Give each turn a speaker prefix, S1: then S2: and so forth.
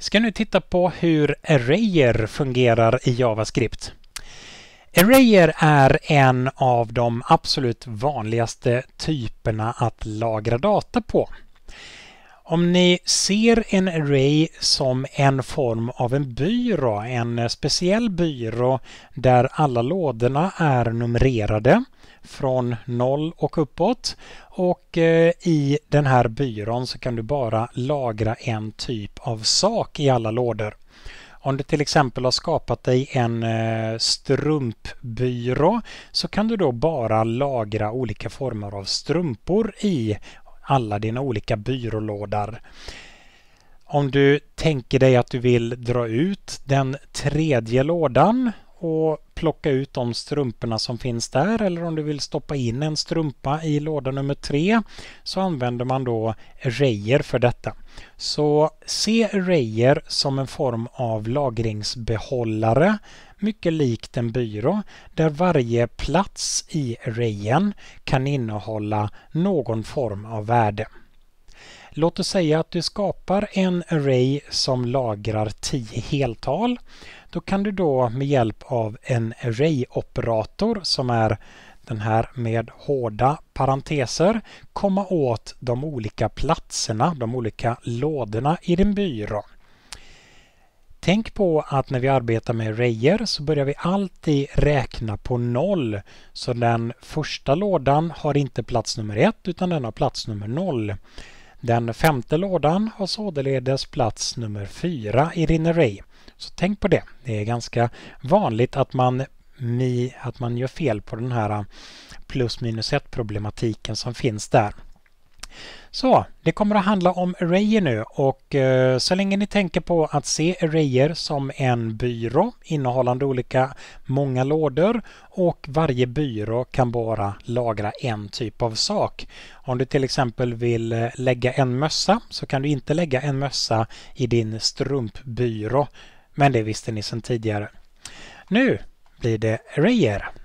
S1: ska nu titta på hur arrayer fungerar i JavaScript. Arrayer är en av de absolut vanligaste typerna att lagra data på. Om ni ser en array som en form av en byrå, en speciell byrå där alla lådorna är numrerade från 0 och uppåt och eh, i den här byrån så kan du bara lagra en typ av sak i alla lådor. Om du till exempel har skapat dig en eh, strumpbyrå så kan du då bara lagra olika former av strumpor i alla dina olika byrålådor. Om du tänker dig att du vill dra ut den tredje lådan och plocka ut de strumporna som finns där eller om du vill stoppa in en strumpa i låda nummer tre så använder man då arrayer för detta. Så se arrayer som en form av lagringsbehållare mycket likt en byrå där varje plats i arrayen kan innehålla någon form av värde. Låt oss säga att du skapar en array som lagrar 10 heltal. Då kan du då med hjälp av en array-operator som är den här med hårda parenteser komma åt de olika platserna, de olika lådorna i din byrå. Tänk på att när vi arbetar med arrayer så börjar vi alltid räkna på noll. Så den första lådan har inte plats nummer ett utan den har plats nummer noll. Den femte lådan har således plats nummer fyra i din array. Så tänk på det. Det är ganska vanligt att man, att man gör fel på den här ah, plus minus ett problematiken som finns där. Så, det kommer att handla om arrayer nu och eh, så länge ni tänker på att se arrayer som en byrå innehållande olika många lådor och varje byrå kan bara lagra en typ av sak. Om du till exempel vill eh, lägga en mössa så kan du inte lägga en mössa i din strumpbyrå. Men det visste ni sedan tidigare. Nu blir det arrayer.